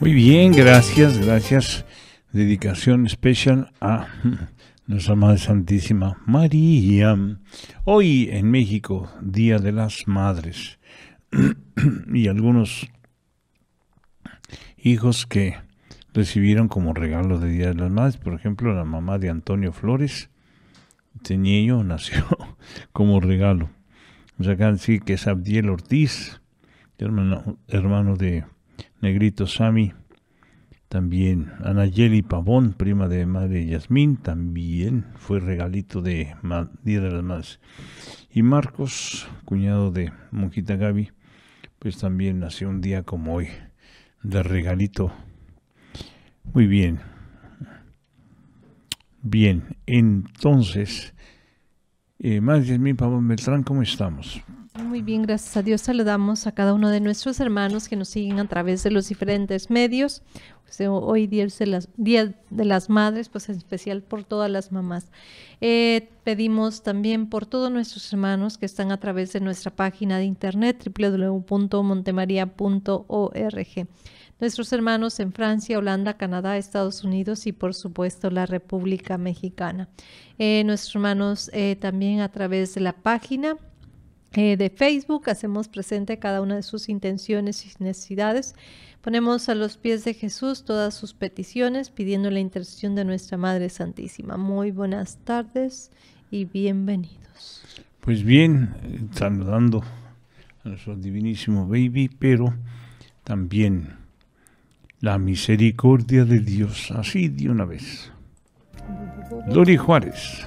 Muy bien, gracias, gracias. Dedicación especial a nuestra Madre Santísima María. Hoy en México, Día de las Madres. y algunos hijos que recibieron como regalo de Día de las Madres, por ejemplo, la mamá de Antonio Flores, yo nació como regalo. O sea, que es Abdiel Ortiz, hermano de Negrito Sami, también Anayeli Pavón, prima de madre Yasmín, también fue regalito de Día de las Madres. Y Marcos, cuñado de Monjita Gaby, pues también nació un día como hoy, de regalito. Muy bien. Bien, entonces, eh, Madre Yasmín Pavón Beltrán, ¿cómo estamos? Muy bien, gracias a Dios saludamos a cada uno de nuestros hermanos que nos siguen a través de los diferentes medios. Pues, eh, hoy día de las, día de las Madres, pues en especial por todas las mamás. Eh, pedimos también por todos nuestros hermanos que están a través de nuestra página de internet www.montemaria.org. Nuestros hermanos en Francia, Holanda, Canadá, Estados Unidos y por supuesto la República Mexicana. Eh, nuestros hermanos también a través de la página eh, de Facebook, hacemos presente cada una de sus intenciones y necesidades. Ponemos a los pies de Jesús todas sus peticiones, pidiendo la intercesión de nuestra Madre Santísima. Muy buenas tardes y bienvenidos. Pues bien, saludando a nuestro divinísimo baby, pero también la misericordia de Dios, así de una vez. Lori Juárez.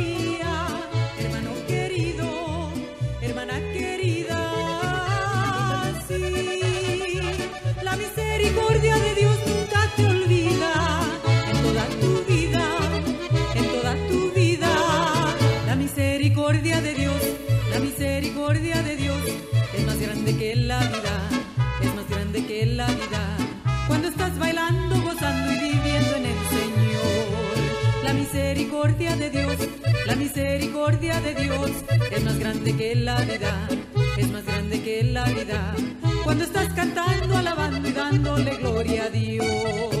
misericordia de Dios, la misericordia de Dios es más grande que la vida, es más grande que la vida. Cuando estás cantando, alabando y dándole gloria a Dios.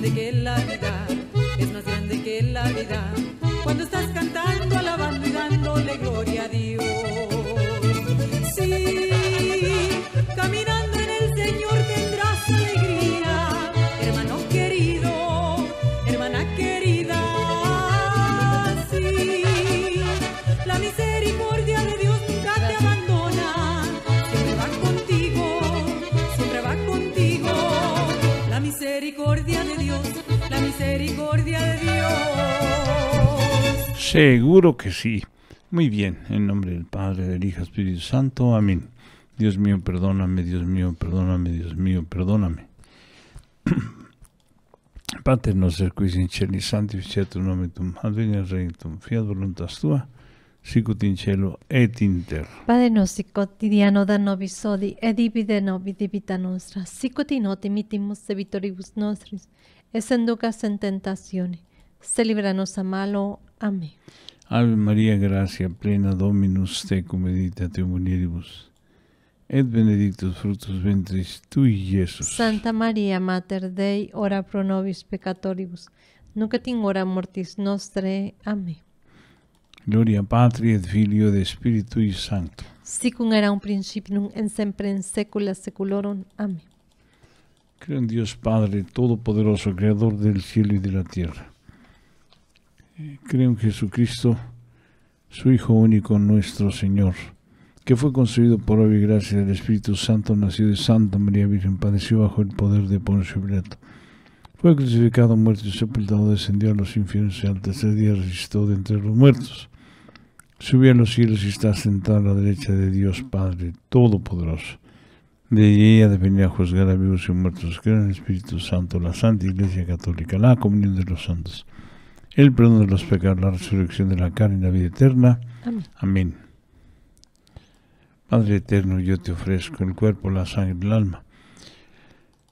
grande que la vida, es más grande que la vida. Seguro que sí. Muy bien, en nombre del Padre, del Hijo, Espíritu Santo. Amén. Dios mío, perdóname, Dios mío, perdóname, Dios mío, perdóname. Pater noster qui sinceri santi tu nome tum, adveniat tu fiat voluntas tua, sicut in cielo et in terra. Padre nos quotidiano da nobis odi, et divide nobis divita nostra, sicut in noti mitimus debitoribus nostris, en ducas en tentazione, se libranos a malo, Amén. Ave María, gracia plena, Dominus tecum, medita te muniribus, Et benedictus fructus ventris tui, Jesús. Santa María, Mater Dei, ora pro nobis peccatoribus, nunca et mortis nostre. Amén. Gloria Patri et Filio de Espíritu y Santo. Sicum era un principium en sempre en secula seculorum. Amén. Creo en Dios Padre Todopoderoso, Creador del cielo y de la tierra Creo en Jesucristo, su Hijo único, nuestro Señor, que fue concebido por obra y gracia del Espíritu Santo, nacido de Santa María Virgen, padeció bajo el poder de Poncio Pilato. Fue crucificado, muerto y sepultado, descendió a los infiernos y al tercer día resistó de entre los muertos. Subió a los cielos y está sentado a la derecha de Dios Padre Todopoderoso. De ella de venir a juzgar a vivos y muertos. Creo en el Espíritu Santo, la Santa Iglesia Católica, la comunión de los santos el perdón de los pecados, la resurrección de la carne y la vida eterna. Amén. Padre eterno, yo te ofrezco el cuerpo, la sangre y el alma.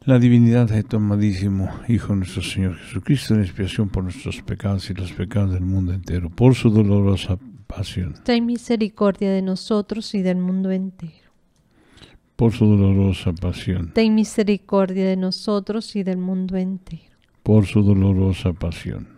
La divinidad de tu amadísimo Hijo nuestro Señor Jesucristo, en expiación por nuestros pecados y los pecados del mundo entero, por su dolorosa pasión. Ten misericordia de nosotros y del mundo entero. Por su dolorosa pasión. Ten misericordia de nosotros y del mundo entero. Por su dolorosa pasión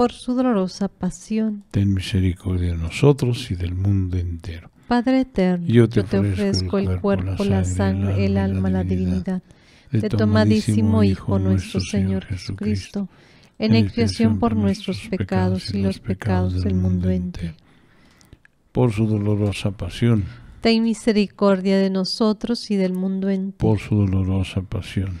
por su dolorosa pasión. Ten misericordia de nosotros y del mundo entero. Padre eterno, yo te, ofrezco, el cuerpo, la sangre, el alma, la divinidad de tomadísimo Hijo nuestro Señor Jesucristo, en expiación por nuestros pecados y los pecados del mundo entero. Por su dolorosa pasión. Ten misericordia de nosotros y del mundo entero. Por su dolorosa pasión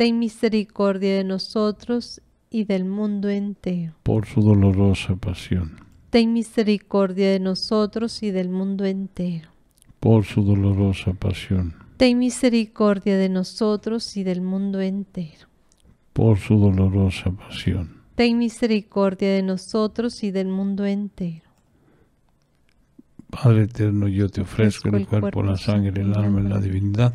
ten misericordia de nosotros y del mundo entero. Por su dolorosa pasión. Ten misericordia de nosotros y del mundo entero. Por su dolorosa pasión. Ten misericordia de nosotros y del mundo entero. Por su dolorosa pasión. Ten misericordia de nosotros y del mundo entero. Padre eterno, yo te ofrezco el, cuerpo, la sangre, el alma y la divinidad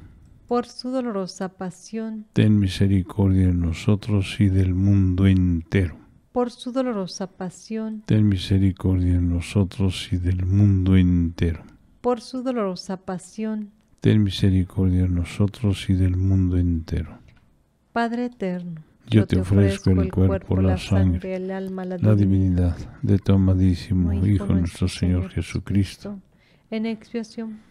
por su dolorosa pasión. Ten misericordia de nosotros y del mundo entero. Por su dolorosa pasión. Ten misericordia de nosotros y del mundo entero. Por su dolorosa pasión. Ten misericordia de nosotros y del mundo entero. Padre eterno. Yo te ofrezco el cuerpo, la sangre, el alma, la, la divinidad de tu amadísimo Hijo nuestro Señor Jesucristo, en expiación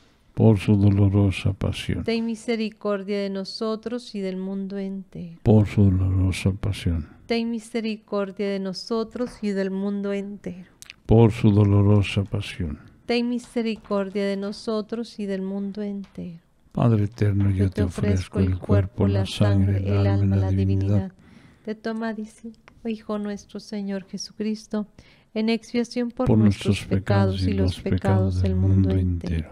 por su dolorosa pasión. Ten misericordia de nosotros y del mundo entero. Por su dolorosa pasión. Ten misericordia de nosotros y del mundo entero. Por su dolorosa pasión. Ten misericordia de nosotros y del mundo entero. Padre eterno, yo, te, ofrezco, el cuerpo, la sangre, el, alma, la divinidad de toma dice oh Hijo nuestro Señor Jesucristo, en expiación por, nuestros pecados y los pecados del mundo entero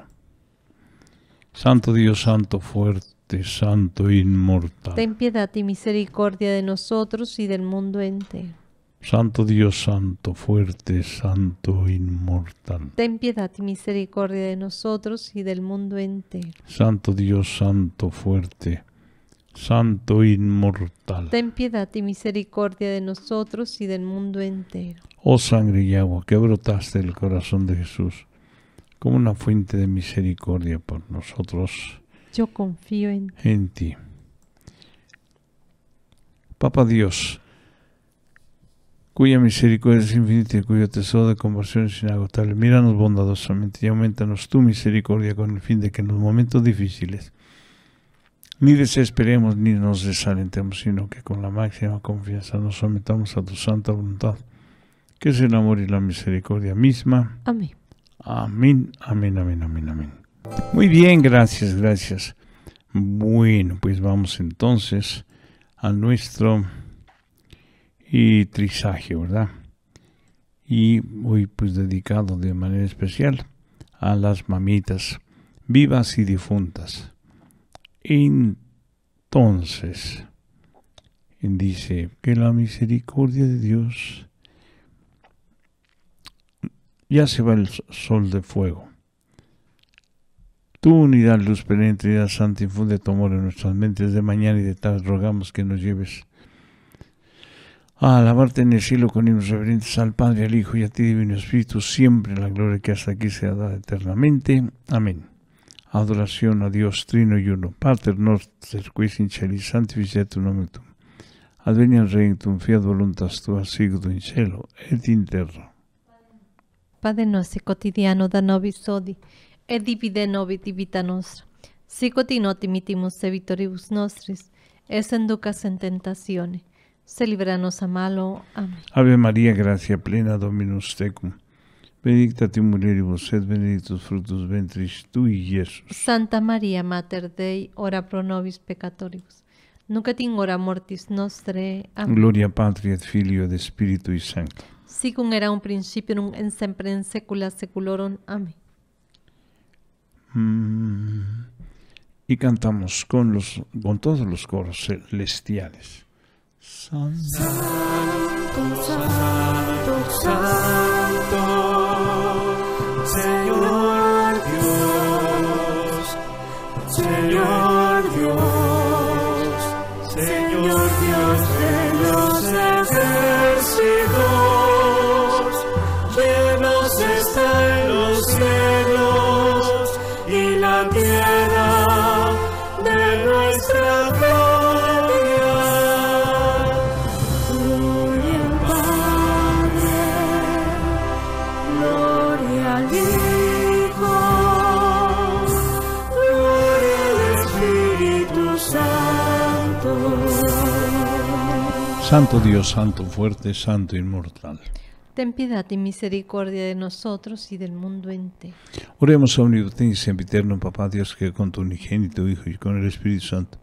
Santo Dios, Santo fuerte, Santo inmortal. Ten piedad y misericordia de nosotros y del mundo entero. Santo Dios, Santo fuerte, Santo inmortal. Ten piedad y misericordia de nosotros y del mundo entero. Santo Dios, Santo fuerte, Santo inmortal. Ten piedad y misericordia de nosotros y del mundo entero. Oh sangre y agua que brotaste del corazón de Jesús como una fuente de misericordia por nosotros. Yo confío en, ti. Papa Dios, cuya misericordia es infinita y cuyo tesoro de conversión es inagotable, míranos bondadosamente y aumentanos tu misericordia con el fin de que en los momentos difíciles ni desesperemos ni nos desalentemos, sino que con la máxima confianza nos sometamos a tu santa voluntad, que es el amor y la misericordia misma. Amén. Amén, amén, amén, amén, amén. Muy bien, gracias, gracias. Bueno, pues vamos entonces a nuestro y trisaje, ¿verdad? Y hoy pues dedicado de manera especial a las mamitas vivas y difuntas. Entonces, dice que la misericordia de Dios ya se va el sol de fuego. Tu unidad, luz perenne, Trinidad Santa, infunde tu amor en nuestras mentes de mañana y de tarde. Rogamos que nos lleves a alabarte en el cielo con himnos reverentes al Padre, al Hijo y a ti, Divino Espíritu, siempre la gloria que hasta aquí sea dada eternamente. Amén. Adoración a Dios, Trino y Uno. Pater noster, qui tu nombre. nomen al Rey tu fiat voluntas tua, asigno, en cielo et interno. Padre nuestro cotidiano, da nobis sodi, e divide nobis divita nostra, Si noti se victoribus nostris, es enducas en tentaciones, se libranos a malo. Amén. Ave María, gracia plena, Dominus tecum. Benedicta tu mulieribus et benedictus fructus ventris y Jesús. Santa María, Mater Dei, ora pro nobis peccatoribus, Nunca tingora mortis nostre. Amén. Gloria Patri et Filio et y Sancto sicum era un principio en siempre en secula seculorum. Amén. Mm. y cantamos con, los, con todos los coros celestiales. Santo Dios, Santo fuerte, Santo inmortal. Ten piedad y misericordia de nosotros y del mundo entero. Oremos a omnipotente y eterno, Papá Dios, que con tu unigénito Hijo y con el Espíritu Santo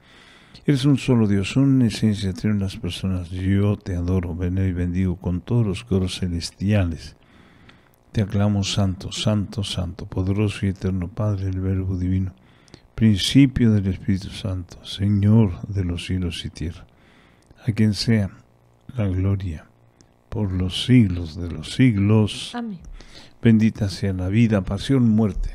eres un solo Dios, una esencia entre las personas. Yo te adoro, venero y bendigo con todos los coros celestiales. Te aclamo santo, santo, santo, poderoso y eterno Padre, el Verbo Divino, principio del Espíritu Santo, Señor de los cielos y tierra a quien sea la gloria por los siglos de los siglos. Amén. Bendita sea la vida, pasión, muerte,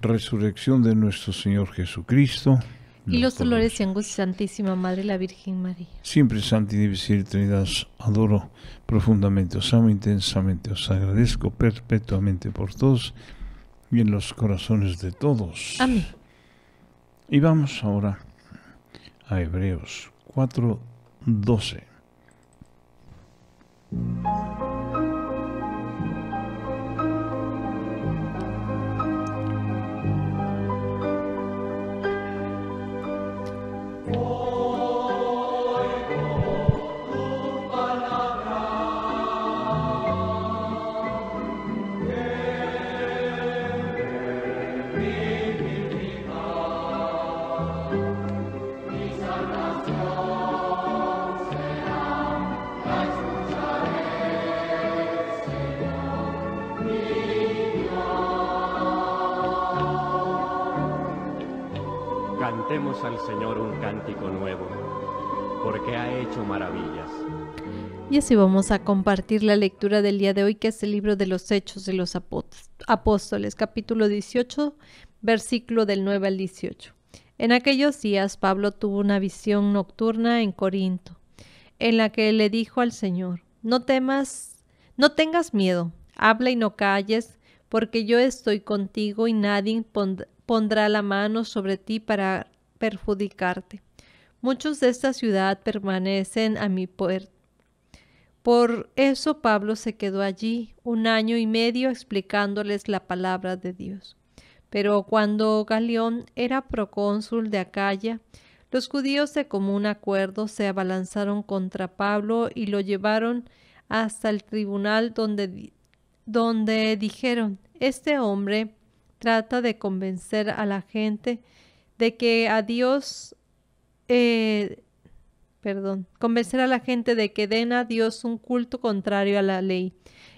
resurrección de nuestro Señor Jesucristo. Y los dolores y angustias, Santísima Madre, la Virgen María. Siempre Santa y Divisible Trinidad, os adoro profundamente, os amo intensamente, os agradezco perpetuamente por todos y en los corazones de todos. Amén. Y vamos ahora a Hebreos 4, 12. al Señor un cántico nuevo, porque ha hecho maravillas. Y así vamos a compartir la lectura del día de hoy, que es el libro de los Hechos de los Apóstoles, capítulo 18, versículo del 9 al 18. En aquellos días Pablo tuvo una visión nocturna en Corinto, en la que le dijo al Señor, no temas, no tengas miedo, habla y no calles, porque yo estoy contigo y nadie pondrá la mano sobre ti para perjudicarte. Muchos de esta ciudad permanecen a mi puerta. Por eso Pablo se quedó allí un año y medio explicándoles la palabra de Dios. Pero cuando Galión era procónsul de Acaya, los judíos de común acuerdo se abalanzaron contra Pablo y lo llevaron hasta el tribunal donde, donde dijeron, este hombre trata de convencer a la gente de que a Dios, eh, perdón, convencer a la gente de que den a Dios un culto contrario a la ley.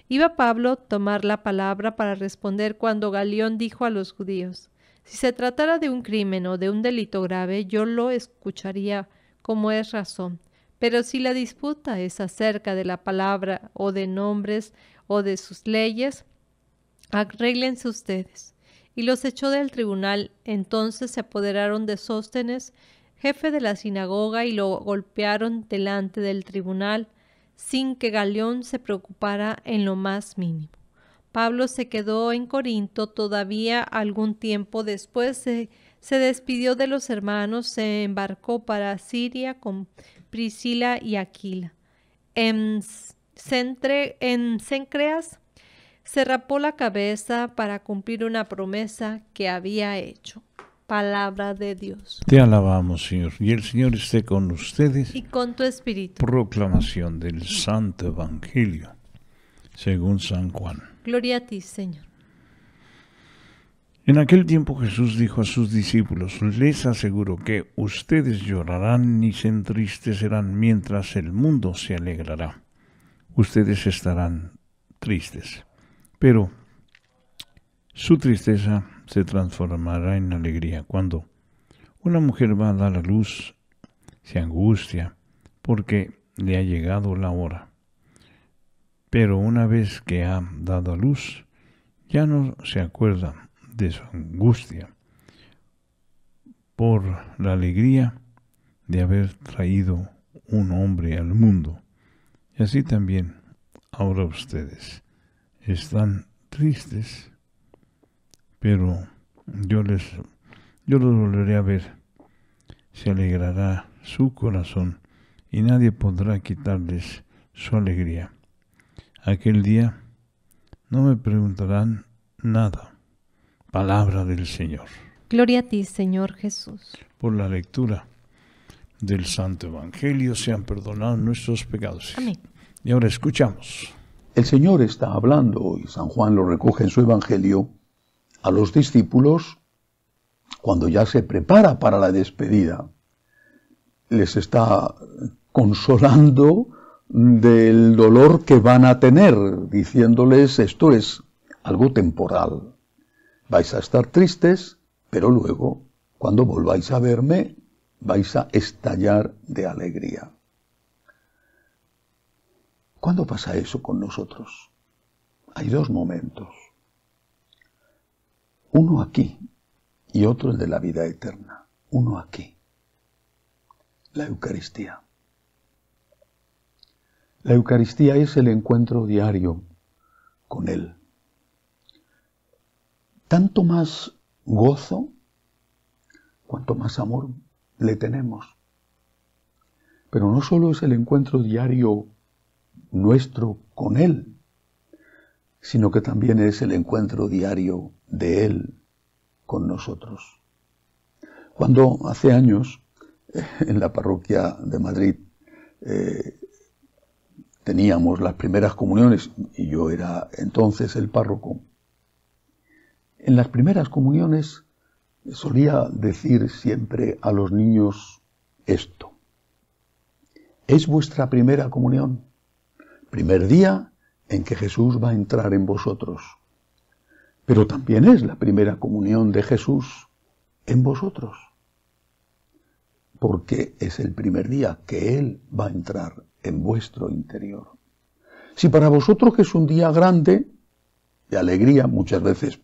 Iba Pablo a tomar la palabra para responder cuando Galeón dijo a los judíos, si se tratara de un crimen o de un delito grave, yo lo escucharía como es razón. Pero si la disputa es acerca de la palabra o de nombres o de sus leyes, arréglense ustedes y los echó del tribunal. Entonces se apoderaron de Sóstenes, jefe de la sinagoga, y lo golpearon delante del tribunal, sin que Galeón se preocupara en lo más mínimo. Pablo se quedó en Corinto todavía algún tiempo después. Se, despidió de los hermanos, se embarcó para Siria con Priscila y Aquila. En Cencreas se rapó la cabeza para cumplir una promesa que había hecho. Palabra de Dios. Te alabamos, Señor. Y el Señor esté con ustedes. Y con tu espíritu. Proclamación del Santo Evangelio, según San Juan. Gloria a ti, Señor. En aquel tiempo Jesús dijo a sus discípulos, les aseguro que ustedes llorarán y se entristecerán mientras el mundo se alegrará. Ustedes estarán tristes pero su tristeza se transformará en alegría cuando una mujer va a dar a luz, se angustia porque le ha llegado la hora. Pero una vez que ha dado a luz, ya no se acuerda de su angustia por la alegría de haber traído un hombre al mundo. Y así también ahora ustedes están tristes, pero yo les yo los volveré a ver. Se alegrará su corazón y nadie podrá quitarles su alegría. Aquel día no me preguntarán nada. Palabra del Señor. Gloria a ti, Señor Jesús. Por la lectura del Santo Evangelio sean perdonados nuestros pecados. Y ahora escuchamos. El Señor está hablando, y San Juan lo recoge en su Evangelio, a los discípulos cuando ya se prepara para la despedida. Les está consolando del dolor que van a tener, diciéndoles esto es algo temporal. Vais a estar tristes, pero luego, cuando volváis a verme, vais a estallar de alegría. ¿Cuándo pasa eso con nosotros? Hay dos momentos. Uno aquí y otro el de la vida eterna. Uno aquí. La Eucaristía. La Eucaristía es el encuentro diario con Él. Tanto más gozo, cuanto más amor le tenemos. Pero no solo es el encuentro diario nuestro con Él, sino que también es el encuentro diario de Él con nosotros. Cuando hace años eh, en la parroquia de Madrid eh, teníamos las primeras comuniones, y yo era entonces el párroco, en las primeras comuniones solía decir siempre a los niños esto, es vuestra primera comunión primer día en que Jesús va a entrar en vosotros. Pero también es la primera comunión de Jesús en vosotros, porque es el primer día que Él va a entrar en vuestro interior. Si para vosotros que es un día grande, de alegría muchas veces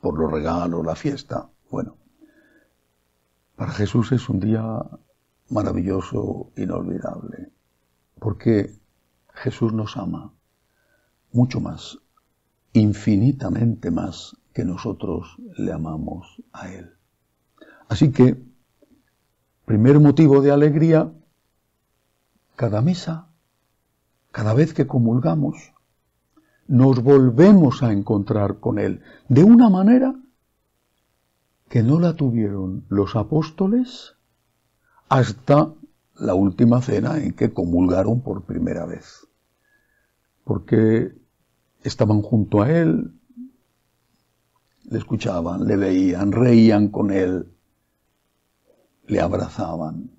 por los regalos, la fiesta, bueno, para Jesús es un día maravilloso, inolvidable, porque Jesús nos ama mucho más, infinitamente más que nosotros le amamos a Él. Así que, primer motivo de alegría, cada misa, cada vez que comulgamos, nos volvemos a encontrar con Él de una manera que no la tuvieron los apóstoles hasta la última cena en que comulgaron por primera vez, porque estaban junto a él, le escuchaban, le veían, reían con él, le abrazaban.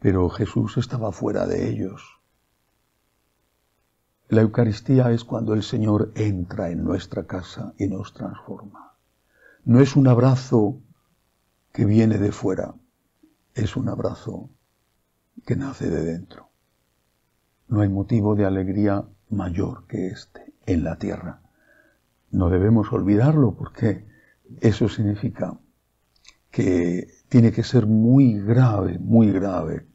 Pero Jesús estaba fuera de ellos. La Eucaristía es cuando el Señor entra en nuestra casa y nos transforma. No es un abrazo que viene de fuera, es un abrazo que nace de dentro. No hay motivo de alegría mayor que este en la tierra. No debemos olvidarlo porque eso significa que tiene que ser muy grave, muy grave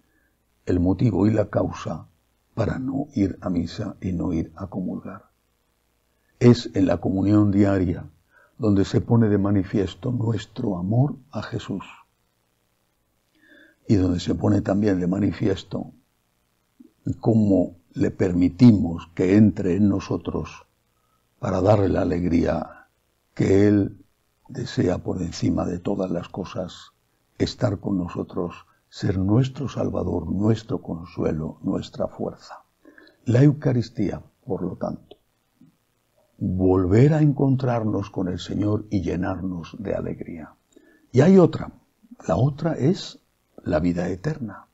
el motivo y la causa para no ir a misa y no ir a comulgar. Es en la comunión diaria donde se pone de manifiesto nuestro amor a Jesús y donde se pone también de manifiesto cómo le permitimos que entre en nosotros para darle la alegría que Él desea por encima de todas las cosas, estar con nosotros, ser nuestro Salvador, nuestro consuelo, nuestra fuerza. La Eucaristía, por lo tanto, volver a encontrarnos con el Señor y llenarnos de alegría. Y hay otra, la otra es la vida eterna.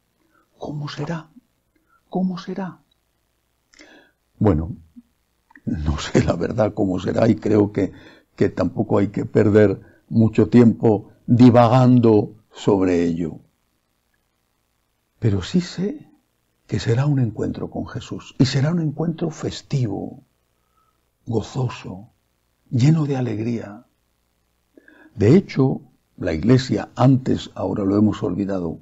¿Cómo será? ¿Cómo será? Bueno, no sé la verdad cómo será y creo que, que tampoco hay que perder mucho tiempo divagando sobre ello. Pero sí sé que será un encuentro con Jesús y será un encuentro festivo, gozoso, lleno de alegría. De hecho, la Iglesia antes, ahora lo hemos olvidado,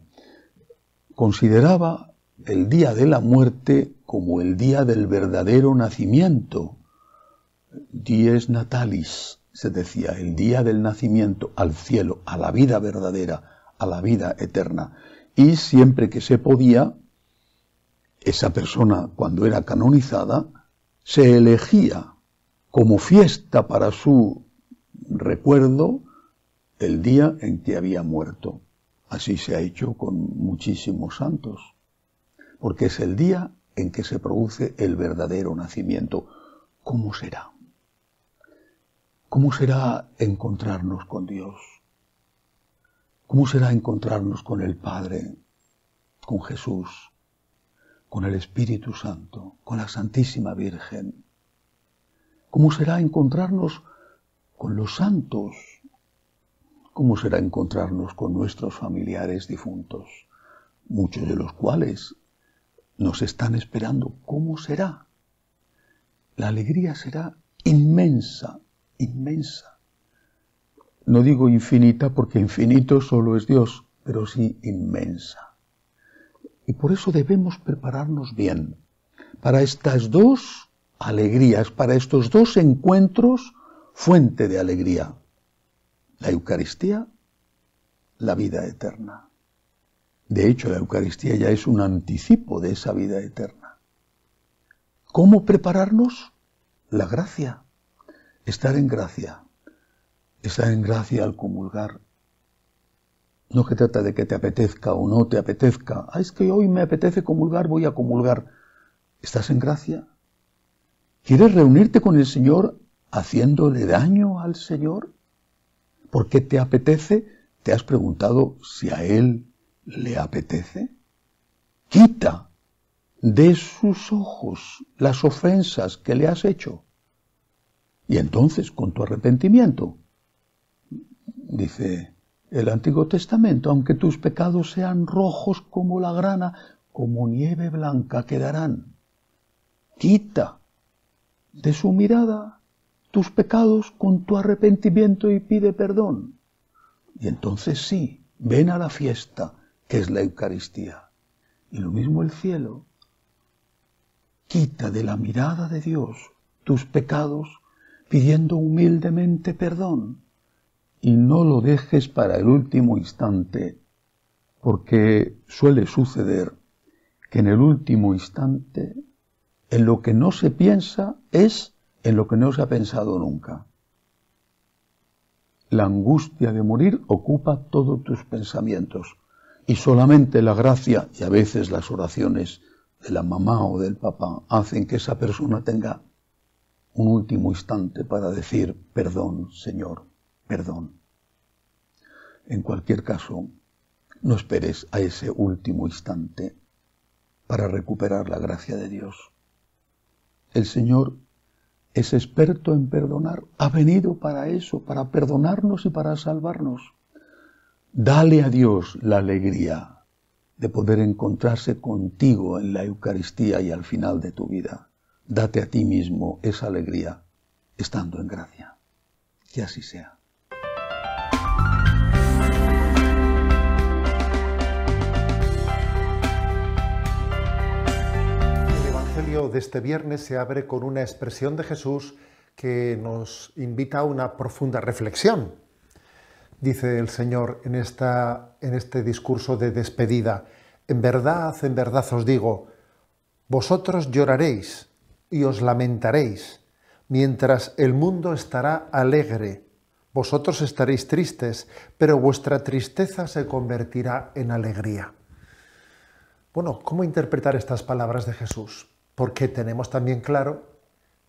consideraba el día de la muerte como el día del verdadero nacimiento. Dies natalis, se decía, el día del nacimiento al cielo, a la vida verdadera, a la vida eterna. Y siempre que se podía, esa persona, cuando era canonizada, se elegía como fiesta para su recuerdo el día en que había muerto. Así se ha hecho con muchísimos santos, porque es el día en que se produce el verdadero nacimiento. ¿Cómo será? ¿Cómo será encontrarnos con Dios? ¿Cómo será encontrarnos con el Padre, con Jesús, con el Espíritu Santo, con la Santísima Virgen? ¿Cómo será encontrarnos con los santos ¿Cómo será encontrarnos con nuestros familiares difuntos, muchos de los cuales nos están esperando. ¿Cómo será? La alegría será inmensa, inmensa. No digo infinita porque infinito solo es Dios, pero sí inmensa. Y por eso debemos prepararnos bien para estas dos alegrías, para estos dos encuentros, fuente de alegría la Eucaristía, la vida eterna. De hecho, la Eucaristía ya es un anticipo de esa vida eterna. ¿Cómo prepararnos? La gracia. Estar en gracia. Estar en gracia al comulgar. No que trata de que te apetezca o no te apetezca. Ah, es que hoy me apetece comulgar, voy a comulgar. ¿Estás en gracia? ¿Quieres reunirte con el Señor haciéndole daño al Señor? ¿Por qué te apetece? ¿Te has preguntado si a él le apetece? Quita de sus ojos las ofensas que le has hecho. Y entonces, con tu arrepentimiento, dice el Antiguo Testamento, aunque tus pecados sean rojos como la grana, como nieve blanca quedarán. Quita de su mirada tus pecados con tu arrepentimiento y pide perdón. Y entonces sí, ven a la fiesta, que es la Eucaristía. Y lo mismo el cielo. Quita de la mirada de Dios tus pecados pidiendo humildemente perdón. Y no lo dejes para el último instante, porque suele suceder que en el último instante en lo que no se piensa es en lo que no se ha pensado nunca. La angustia de morir ocupa todos tus pensamientos y solamente la gracia y a veces las oraciones de la mamá o del papá hacen que esa persona tenga un último instante para decir perdón, Señor, perdón. En cualquier caso, no esperes a ese último instante para recuperar la gracia de Dios. El Señor es experto en perdonar. Ha venido para eso, para perdonarnos y para salvarnos. Dale a Dios la alegría de poder encontrarse contigo en la Eucaristía y al final de tu vida. Date a ti mismo esa alegría estando en gracia. Que así sea. de este viernes se abre con una expresión de Jesús que nos invita a una profunda reflexión. Dice el Señor en, esta, en este discurso de despedida, en verdad, en verdad os digo, vosotros lloraréis y os lamentaréis, mientras el mundo estará alegre. Vosotros estaréis tristes, pero vuestra tristeza se convertirá en alegría. Bueno, ¿cómo interpretar estas palabras de Jesús? porque tenemos también claro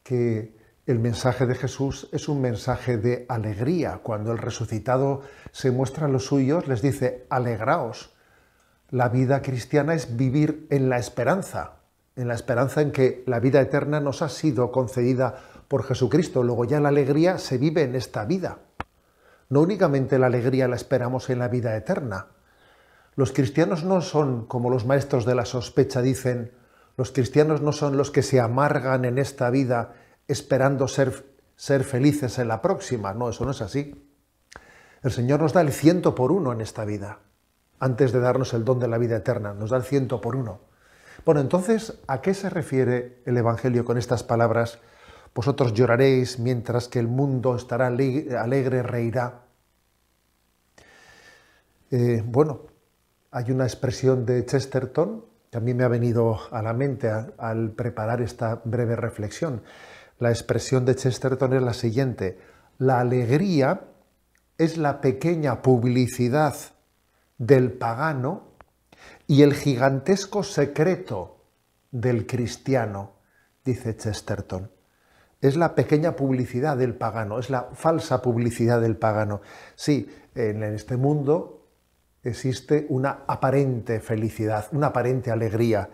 que el mensaje de Jesús es un mensaje de alegría. Cuando el resucitado se muestra a los suyos, les dice, alegraos. La vida cristiana es vivir en la esperanza, en la esperanza en que la vida eterna nos ha sido concedida por Jesucristo. Luego ya la alegría se vive en esta vida. No únicamente la alegría la esperamos en la vida eterna. Los cristianos no son como los maestros de la sospecha dicen, los cristianos no son los que se amargan en esta vida esperando ser, ser felices en la próxima. No, eso no es así. El Señor nos da el ciento por uno en esta vida, antes de darnos el don de la vida eterna. Nos da el ciento por uno. Bueno, entonces, ¿a qué se refiere el Evangelio con estas palabras? Vosotros lloraréis mientras que el mundo estará alegre, reirá. Eh, bueno, hay una expresión de Chesterton también me ha venido a la mente al, al preparar esta breve reflexión. La expresión de Chesterton es la siguiente, la alegría es la pequeña publicidad del pagano y el gigantesco secreto del cristiano, dice Chesterton. Es la pequeña publicidad del pagano, es la falsa publicidad del pagano. Sí, en este mundo existe una aparente felicidad, una aparente alegría,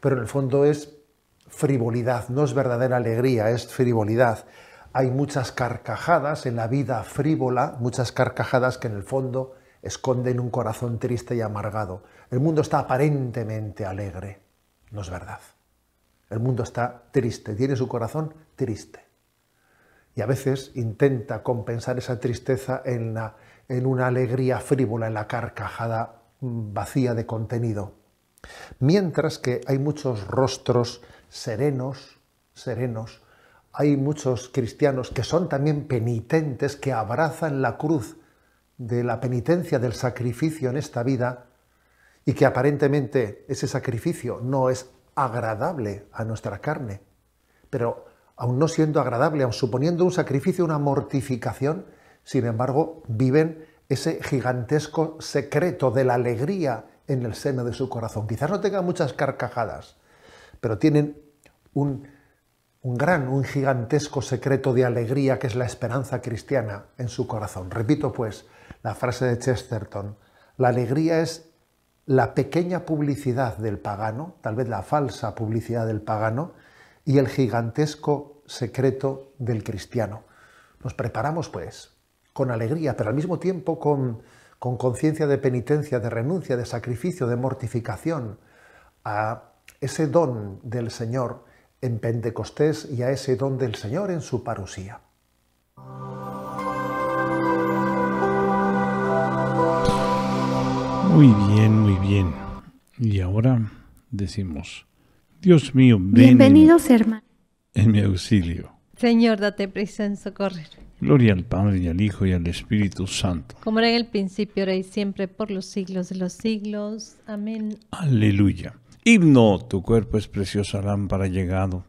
pero en el fondo es frivolidad, no es verdadera alegría, es frivolidad. Hay muchas carcajadas en la vida frívola, muchas carcajadas que en el fondo esconden un corazón triste y amargado. El mundo está aparentemente alegre, no es verdad. El mundo está triste, tiene su corazón triste. Y a veces intenta compensar esa tristeza en la en una alegría frívola, en la carcajada vacía de contenido. Mientras que hay muchos rostros serenos, serenos, hay muchos cristianos que son también penitentes, que abrazan la cruz de la penitencia, del sacrificio en esta vida, y que aparentemente ese sacrificio no es agradable a nuestra carne, pero aun no siendo agradable, aun suponiendo un sacrificio, una mortificación, sin embargo, viven ese gigantesco secreto de la alegría en el seno de su corazón. Quizás no tengan muchas carcajadas, pero tienen un, un gran, un gigantesco secreto de alegría que es la esperanza cristiana en su corazón. Repito pues la frase de Chesterton, la alegría es la pequeña publicidad del pagano, tal vez la falsa publicidad del pagano, y el gigantesco secreto del cristiano. Nos preparamos pues con alegría, pero al mismo tiempo con conciencia de penitencia, de renuncia, de sacrificio, de mortificación, a ese don del Señor en Pentecostés y a ese don del Señor en su parusía. Muy bien, muy bien. Y ahora decimos, Dios mío, ven Bienvenidos, En mi auxilio. Señor, date prisa en socorrer. Gloria al Padre y al Hijo y al Espíritu Santo. Como era en el principio, era y siempre, por los siglos de los siglos. Amén. Aleluya. Himno, tu cuerpo es preciosa lámpara llegado.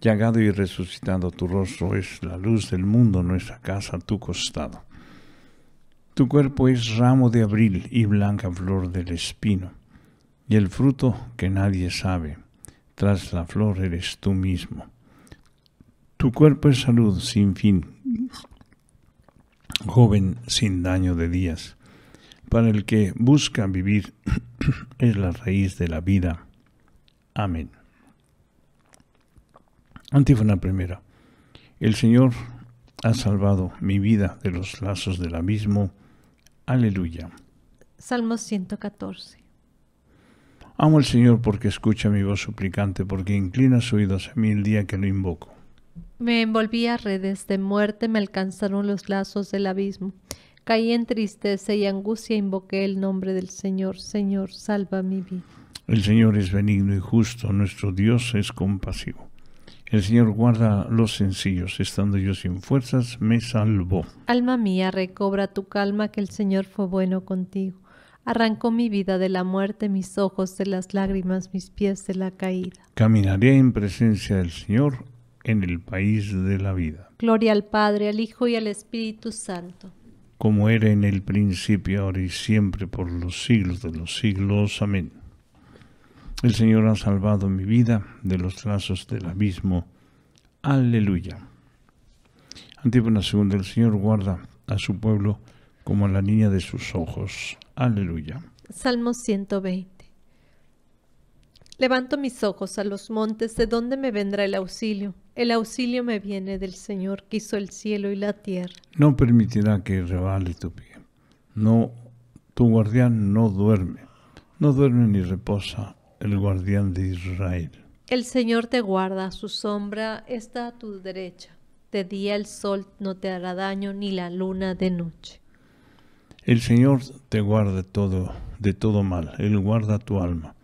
Llegado y resucitado tu rostro es la luz del mundo, nuestra casa tu costado. Tu cuerpo es ramo de abril y blanca flor del espino, y el fruto que nadie sabe, tras la flor eres tú mismo. Tu cuerpo es salud sin fin, joven sin daño de días, para el que busca vivir es la raíz de la vida. Amén. Antífona primera. El Señor ha salvado mi vida de los lazos del abismo. Aleluya. Salmo 114. Amo al Señor porque escucha mi voz suplicante, porque inclina su oído a mí el día que lo invoco. Me envolví a redes de muerte, me alcanzaron los lazos del abismo. Caí en tristeza y angustia, invoqué el nombre del Señor. Señor, salva mi vida. El Señor es benigno y justo, nuestro Dios es compasivo. El Señor guarda los sencillos, estando yo sin fuerzas, me salvó. Alma mía, recobra tu calma, que el Señor fue bueno contigo. Arrancó mi vida de la muerte, mis ojos de las lágrimas, mis pies de la caída. Caminaré en presencia del Señor en el país de la vida. Gloria al Padre, al Hijo y al Espíritu Santo. Como era en el principio, ahora y siempre, por los siglos de los siglos. Amén. El Señor ha salvado mi vida de los trazos del abismo. Aleluya. Antífona segunda, el Señor guarda a su pueblo como a la niña de sus ojos. Aleluya. Salmo 120. Levanto mis ojos a los montes, ¿de dónde me vendrá el auxilio? El auxilio me viene del Señor que hizo el cielo y la tierra. No permitirá que revale tu pie. No, tu guardián no duerme. No duerme ni reposa el guardián de Israel. El Señor te guarda, su sombra está a tu derecha. De día el sol no te hará daño, ni la luna de noche. El Señor te guarda todo, de todo mal. Él guarda tu alma.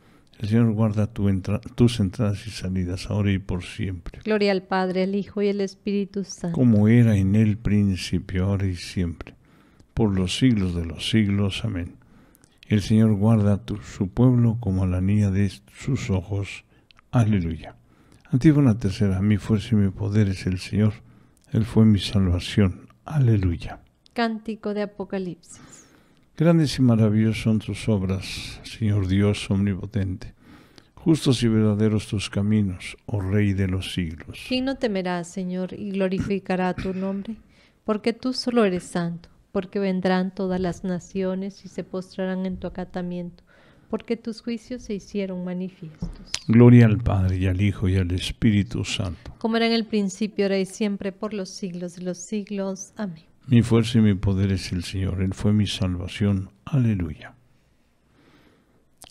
El Señor guarda tu tus entradas y salidas, ahora y por siempre. Gloria al Padre, al Hijo y al Espíritu Santo. Como era en el principio, ahora y siempre, por los siglos de los siglos. Amén. El Señor guarda tu, su pueblo como a la niña de sus ojos. Aleluya. Antífona tercera, mi fuerza y mi poder es el Señor. Él fue mi salvación. Aleluya. Cántico de Apocalipsis. Grandes y maravillosas son tus obras, Señor Dios omnipotente. Justos y verdaderos tus caminos, oh Rey de los siglos. ¿Quién no temerá, Señor, y glorificará tu nombre? Porque tú solo eres santo, porque vendrán todas las naciones y se postrarán en tu acatamiento, porque tus juicios se hicieron manifiestos. Gloria al Padre y al Hijo y al Espíritu Santo. Como era en el principio, ahora y siempre, por los siglos de los siglos. Amén. Mi fuerza y mi poder es el Señor, Él fue mi salvación. Aleluya.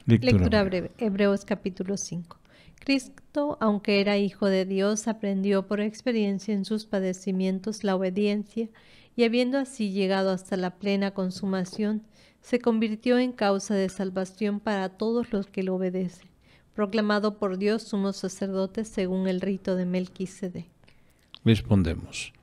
Lectura, breve. Hebreos capítulo 5. Cristo, aunque era hijo de Dios, aprendió por experiencia en sus padecimientos la obediencia y habiendo así llegado hasta la plena consumación, se convirtió en causa de salvación para todos los que lo obedecen, proclamado por Dios sumo sacerdote según el rito de Melquisede. Respondemos.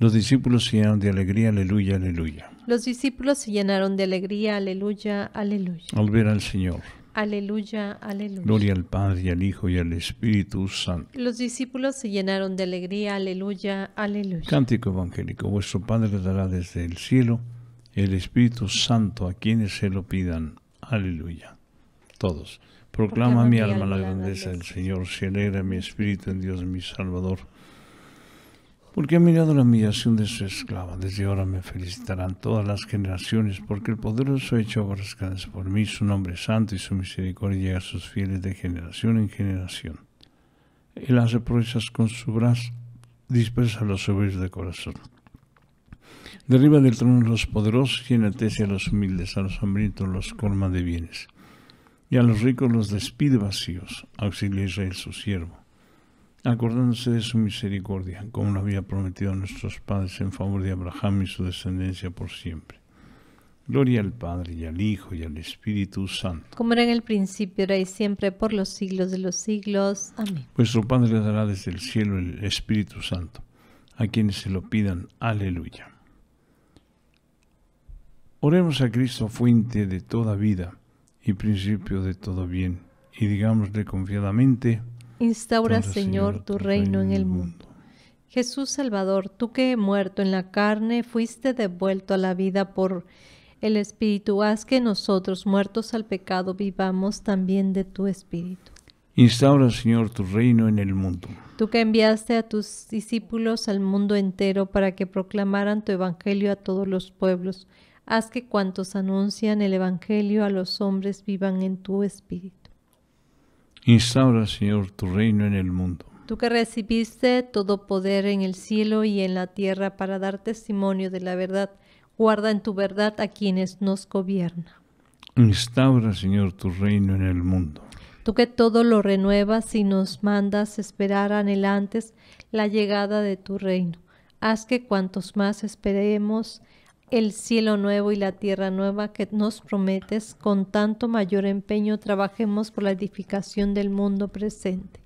Los discípulos se llenaron de alegría, aleluya, aleluya. Los discípulos se llenaron de alegría, aleluya, aleluya. Al ver al Señor. Aleluya, aleluya. Gloria al Padre, y al Hijo y al Espíritu Santo. Los discípulos se llenaron de alegría, aleluya, aleluya. Cántico evangélico, vuestro Padre dará desde el cielo el Espíritu Santo a quienes se lo pidan. Aleluya. Todos. Proclama, Proclama mi alma la grandeza del Señor, se alegra mi espíritu en Dios mi Salvador porque ha mirado la humillación de su esclava. Desde ahora me felicitarán todas las generaciones, porque el poderoso ha hecho obras por mí, su nombre santo y su misericordia a sus fieles de generación en generación. Él hace proezas con su brazo, dispersa a los soberbios de corazón. Derriba del trono los poderosos y enaltece a los humildes, a los hambrientos los colma de bienes. Y a los ricos los despide vacíos, auxilia Israel su siervo acordándose de su misericordia, como lo había prometido a nuestros padres en favor de Abraham y su descendencia por siempre. Gloria al Padre y al Hijo y al Espíritu Santo. Como era en el principio, era y siempre, por los siglos de los siglos. Amén. Vuestro Padre les dará desde el cielo el Espíritu Santo, a quienes se lo pidan. Aleluya. Oremos a Cristo, fuente de toda vida y principio de todo bien, y digámosle confiadamente, Instaura, Señor, tu reino en el mundo. Jesús Salvador, tú que muerto en la carne fuiste devuelto a la vida por el Espíritu, haz que nosotros, muertos al pecado, vivamos también de tu Espíritu. Instaura, Señor, tu reino en el mundo. Tú que enviaste a tus discípulos al mundo entero para que proclamaran tu Evangelio a todos los pueblos, haz que cuantos anuncian el Evangelio a los hombres vivan en tu Espíritu. Instaura, Señor, tu reino en el mundo. Tú que recibiste todo poder en el cielo y en la tierra para dar testimonio de la verdad, guarda en tu verdad a quienes nos gobierna. Instaura, Señor, tu reino en el mundo. Tú que todo lo renuevas y nos mandas esperar anhelantes la llegada de tu reino. Haz que cuantos más esperemos, el cielo nuevo y la tierra nueva que nos prometes, con tanto mayor empeño trabajemos por la edificación del mundo presente.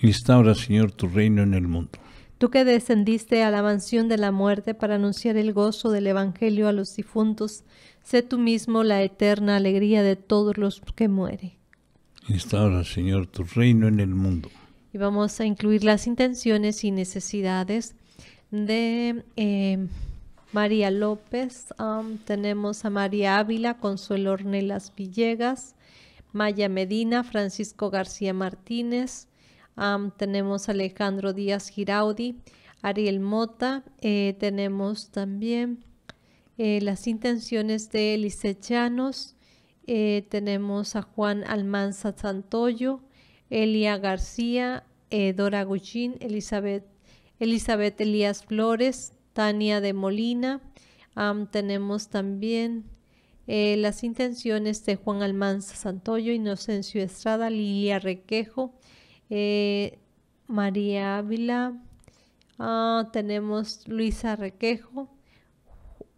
Instaura, Señor, tu reino en el mundo. Tú que descendiste a la mansión de la muerte para anunciar el gozo del Evangelio a los difuntos, sé tú mismo la eterna alegría de todos los que mueren. Instaura, Señor, tu reino en el mundo. Y vamos a incluir las intenciones y necesidades de... Eh, María López, tenemos a María Ávila, Consuelo Ornelas Villegas, Maya Medina, Francisco García Martínez, tenemos a Alejandro Díaz Giraudi, Ariel Mota, eh, tenemos también eh, las intenciones de Elise Chanos, eh, tenemos a Juan Almanza Santoyo, Elia García, Dora Gullín, Elizabeth, Elizabeth Elías Flores, Tania de Molina. tenemos también eh, las intenciones de Juan Almanza Santoyo, Inocencio Estrada, Lilia Requejo, eh, María Ávila. Ah, tenemos Luisa Requejo,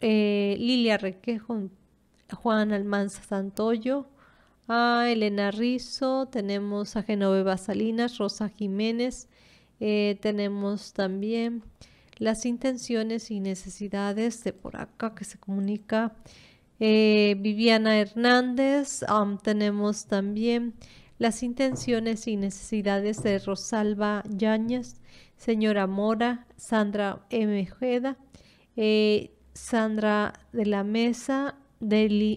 eh, Lilia Requejo, Juan Almanza Santoyo, a ah, Elena Rizo, tenemos a Genoveva Salinas, Rosa Jiménez, tenemos también las intenciones y necesidades de por acá que se comunica eh, Viviana Hernández. Um, tenemos también las intenciones y necesidades de Rosalba Yáñez, señora Mora, Sandra M. Jeda, eh, Sandra de la Mesa,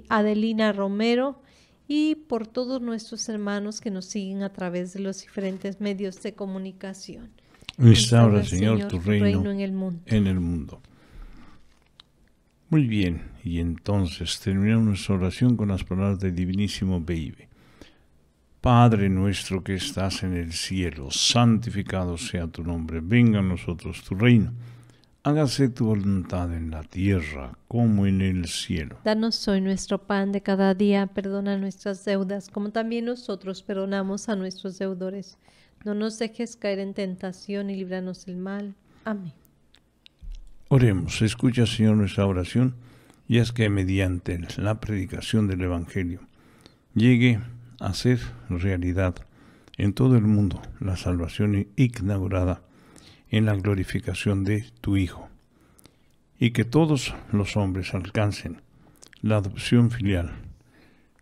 Adelina Romero y por todos nuestros hermanos que nos siguen a través de los diferentes medios de comunicación. Instaura, Señor, Señor, tu reino, en, el mundo. en el mundo. Muy bien, y entonces terminamos nuestra oración con las palabras del Divinísimo Baby. Padre nuestro que estás en el cielo, santificado sea tu nombre, venga a nosotros tu reino, hágase tu voluntad en la tierra como en el cielo. Danos hoy nuestro pan de cada día, perdona nuestras deudas como también nosotros perdonamos a nuestros deudores no nos dejes caer en tentación y líbranos del mal. Amén. Oremos, escucha Señor nuestra oración y es que mediante la predicación del Evangelio llegue a ser realidad en todo el mundo la salvación inaugurada en la glorificación de tu Hijo y que todos los hombres alcancen la adopción filial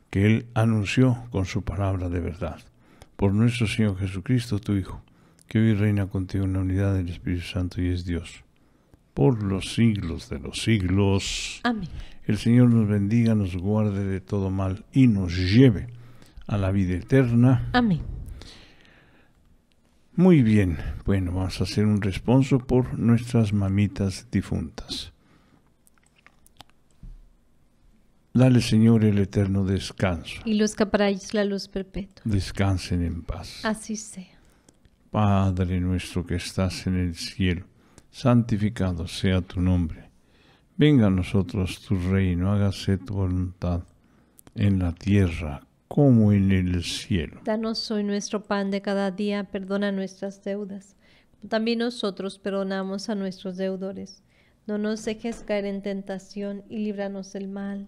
que Él anunció con su palabra de verdad por nuestro Señor Jesucristo, tu Hijo, que hoy reina contigo en la unidad del Espíritu Santo y es Dios, por los siglos de los siglos. Amén. El Señor nos bendiga, nos guarde de todo mal y nos lleve a la vida eterna. Amén. Muy bien, bueno, vamos a hacer un responso por nuestras mamitas difuntas. Dale, Señor, el eterno descanso. Y los caparáis la luz perpetua. Descansen en paz. Así sea. Padre nuestro que estás en el cielo, santificado sea tu nombre. Venga a nosotros tu reino, hágase tu voluntad en la tierra como en el cielo. Danos hoy nuestro pan de cada día, perdona nuestras deudas. También nosotros perdonamos a nuestros deudores. No nos dejes caer en tentación y líbranos del mal.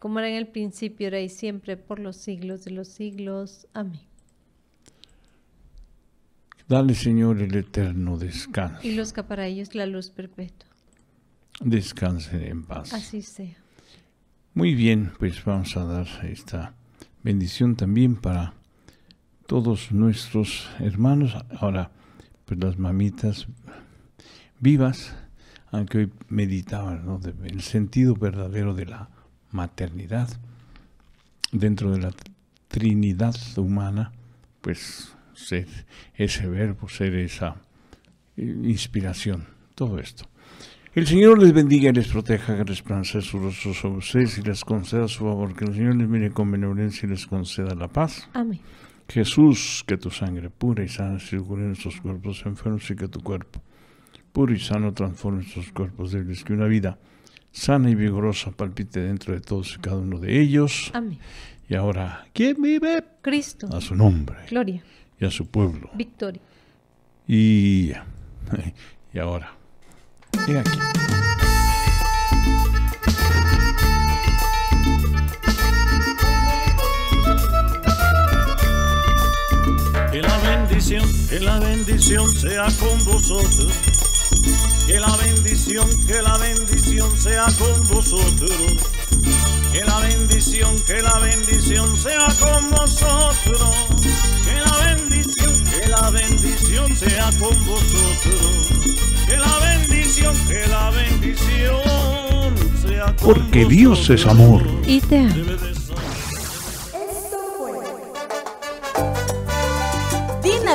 como era en el principio, era y siempre, por los siglos de los siglos. Amén. Dale, Señor, el eterno descanso. Y los para ellos la luz perpetua. Descansen en paz. Así sea. Muy bien, pues vamos a dar esta bendición también para todos nuestros hermanos. Ahora, pues las mamitas vivas, aunque hoy meditaban el sentido verdadero de la maternidad dentro de la Trinidad humana, pues ser ese verbo, ser esa eh, inspiración, todo esto. El Señor les bendiga y les proteja, que resplandezca su rostro sobre ustedes y les conceda su favor, que el Señor les mire con benevolencia y les conceda la paz. Jesús, que tu sangre pura y sana circule en nuestros cuerpos enfermos y que tu cuerpo puro y sano transforme nuestros cuerpos débiles, que una vida sana y vigorosa palpite dentro de todos y cada uno de ellos. Amén. Y ahora, ¿quién vive? Cristo. A su nombre. Gloria. Y a su pueblo. Victoria. Y, y ahora, he aquí. Que la bendición, que la bendición sea con vosotros que la bendición, que la bendición sea con vosotros. Que la bendición, que la bendición sea con vosotros. Que la bendición, que la bendición sea con vosotros. Que la bendición, que la bendición sea con vosotros. Porque Dios es amor. Y te Dina